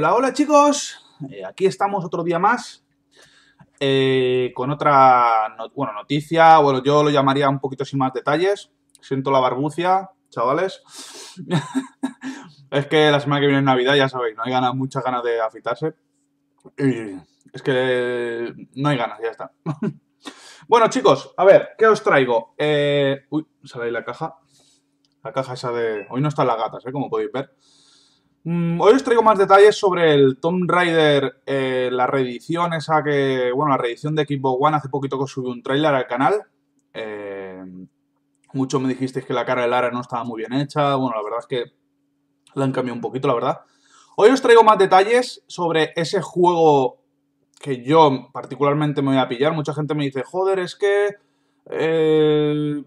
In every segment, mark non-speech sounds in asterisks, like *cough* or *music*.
Hola, hola chicos. Eh, aquí estamos otro día más eh, con otra noticia. Bueno, yo lo llamaría un poquito sin más detalles. Siento la barbucia, chavales. *laughs* es que la semana que viene es Navidad, ya sabéis, no hay ganas, muchas ganas de afitarse. es que no hay ganas, ya está. *laughs* bueno, chicos, a ver, ¿qué os traigo? Eh, uy, sale ahí la caja. La caja esa de... Hoy no están las gatas, Como podéis ver. Mm, hoy os traigo más detalles sobre el Tomb Raider, eh, la reedición esa que, bueno, la reedición de Xbox One, hace poquito que subí un tráiler al canal. Eh, muchos me dijisteis que la cara de Lara no estaba muy bien hecha, bueno, la verdad es que la han cambiado un poquito, la verdad. Hoy os traigo más detalles sobre ese juego que yo particularmente me voy a pillar. Mucha gente me dice, joder, es que... Eh,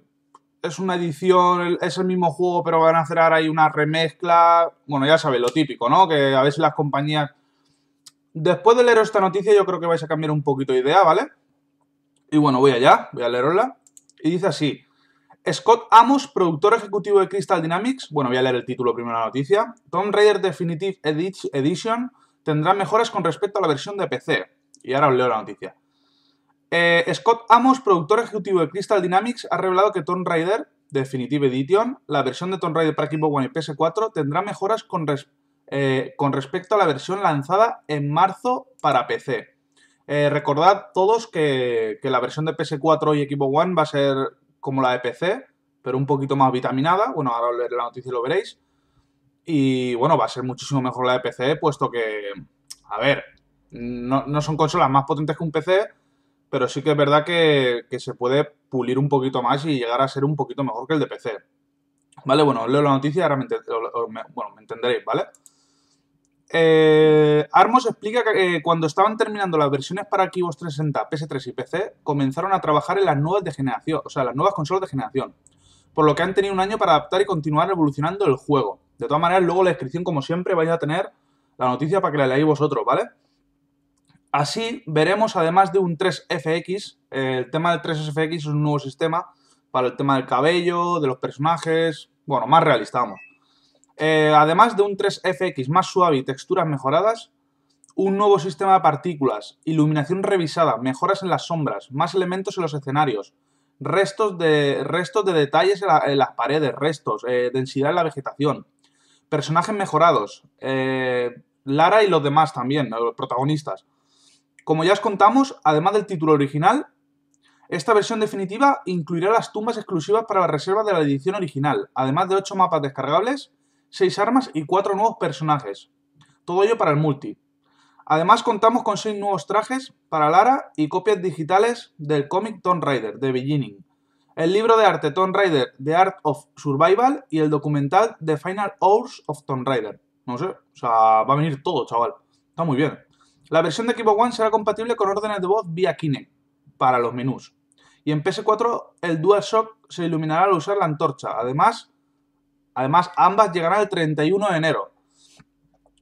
es una edición, es el mismo juego, pero van a hacer ahora ahí una remezcla. Bueno, ya sabéis, lo típico, ¿no? Que a veces las compañías. Después de leer esta noticia, yo creo que vais a cambiar un poquito de idea, ¿vale? Y bueno, voy allá, voy a leerla. Y dice así: Scott Amos, productor ejecutivo de Crystal Dynamics. Bueno, voy a leer el título primero de la noticia. Tomb Raider Definitive Edition tendrá mejoras con respecto a la versión de PC. Y ahora os leo la noticia. Eh, Scott Amos, productor ejecutivo de Crystal Dynamics, ha revelado que Tomb Raider Definitive Edition, la versión de Tomb Raider para Equipo One y PS4, tendrá mejoras eh, con, respecto a la versión lanzada en marzo para PC. Eh, recordad todos que, la versión de PS4 y Equipo One va a ser como la de PC, pero un poquito más vitaminada. Bueno, ahora leeré la noticia y lo veréis. Y bueno, va a ser muchísimo mejor la de PC, puesto que, a ver, no son consolas más potentes que un PC, pero sí que es verdad que, se puede pulir un poquito más y llegar a ser un poquito mejor que el de PC. Vale, bueno, leo la noticia y ahora me, entenderéis, ¿vale? Eh, Armos explica que eh, cuando estaban terminando las versiones para Xbox 360, PS3 y PC, comenzaron a trabajar en las nuevas de generación, o sea, las nuevas consolas de generación, por lo que han tenido un año para adaptar y continuar evolucionando el juego. De todas maneras, luego la descripción, como siempre, vais a tener la noticia para que la leáis vosotros, ¿vale? Así veremos, además de un 3FX, el tema del 3FX es un nuevo sistema para el tema del cabello, de los personajes, bueno, más realista, vamos. Eh, además de un 3FX más suave y texturas mejoradas, un nuevo sistema de partículas, iluminación revisada, mejoras en las sombras, más elementos en los escenarios, restos de, restos de detalles en, las paredes, restos, eh, densidad en la vegetación, personajes mejorados, eh, Lara y los demás también, los protagonistas. Como ya os contamos, además del título original, esta versión definitiva incluirá las tumbas exclusivas para la reserva de la edición original, además de 8 mapas descargables, 6 armas y 4 nuevos personajes. Todo ello para el multi. Además contamos con 6 nuevos trajes para Lara y copias digitales del cómic Tomb Raider, The Beginning, el libro de arte Tomb Raider, The Art of Survival y el documental The Final Hours of Tomb Raider. No sé, o sea, va a venir todo, chaval. Está muy bien. La versión de Xbox One será compatible con órdenes de voz vía Kinect para los menús. Y en PS4 el DualShock se iluminará al usar la antorcha. Además, además ambas llegarán el 31 de enero.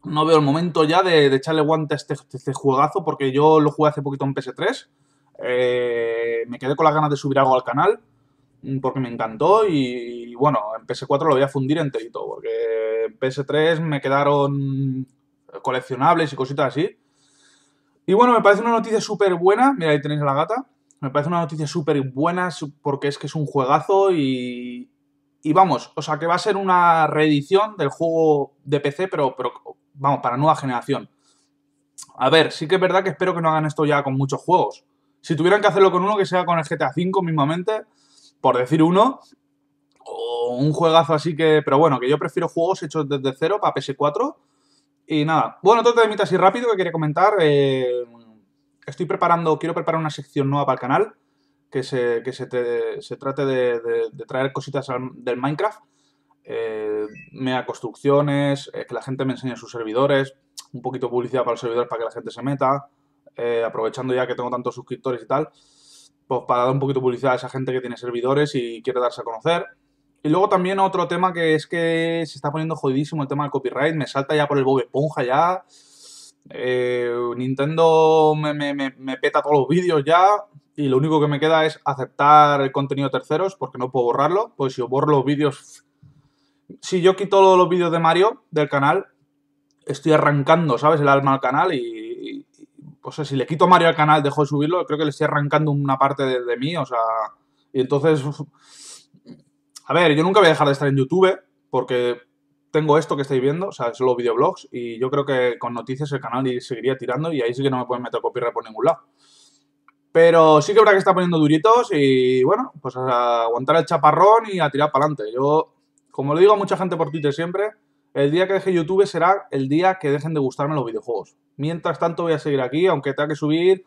No veo el momento ya de, echarle guante a este, este, juegazo porque yo lo jugué hace poquito en PS3. Eh, me quedé con las ganas de subir algo al canal mm, porque me encantó y, y bueno, en PS4 lo voy a fundir enterito porque en PS3 me quedaron coleccionables y cositas así y bueno, me parece una noticia súper buena. Mira, ahí tenéis a la gata. Me parece una noticia súper buena porque es que es un juegazo y, y vamos, o sea que va a ser una reedición del juego de PC, pero, pero vamos, para nueva generación. A ver, sí que es verdad que espero que no hagan esto ya con muchos juegos. Si tuvieran que hacerlo con uno que sea con el GTA V mismamente, por decir uno, o un juegazo así que, pero bueno, que yo prefiero juegos hechos desde cero para PS4 y nada, bueno, de mitad así rápido que quería comentar. Eh, estoy preparando, quiero preparar una sección nueva para el canal, que se, que se, trate de, traer cositas del Minecraft, eh, mea construcciones, eh, que la gente me enseñe sus servidores, un poquito de publicidad para los servidores para que la gente se meta, aprovechando ya que tengo tantos suscriptores y tal, pues para dar un poquito de publicidad a esa gente que tiene servidores y quiere darse a conocer. Y luego también otro tema que es que se está poniendo jodidísimo el tema del copyright. Me salta ya por el bobe Esponja ya. Eh, Nintendo me, peta todos los vídeos ya. Y lo único que me queda es aceptar el contenido de terceros porque no puedo borrarlo. Pues si yo borro los vídeos... Si yo quito los vídeos de Mario del canal, estoy arrancando, ¿sabes? El alma al canal y... o sea, si le quito Mario al canal, dejo de subirlo, creo que le estoy arrancando una parte de mí, o sea... Y entonces a ver, yo nunca voy a dejar de estar en YouTube porque tengo esto que estáis viendo, o sea, solo videoblogs y yo creo que con noticias el canal seguiría tirando y ahí sí que no me pueden meter copiar por ningún lado. Pero sí que habrá que estar poniendo duritos y bueno, pues aguantar el chaparrón y a tirar para adelante. Yo, como le digo a mucha gente por Twitter siempre, el día que deje YouTube será el día que dejen de gustarme los videojuegos. Mientras tanto voy a seguir aquí, aunque tenga que subir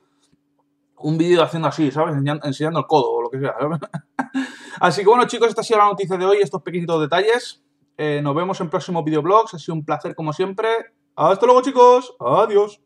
un vídeo haciendo así, ¿sabes? Enseñando, el codo o lo que sea. *laughs* Así que bueno, chicos, esta ha sido la noticia de hoy, estos pequeñitos detalles. Eh, nos vemos en próximos videoblogs. Ha sido un placer como siempre. Hasta luego, chicos. Adiós.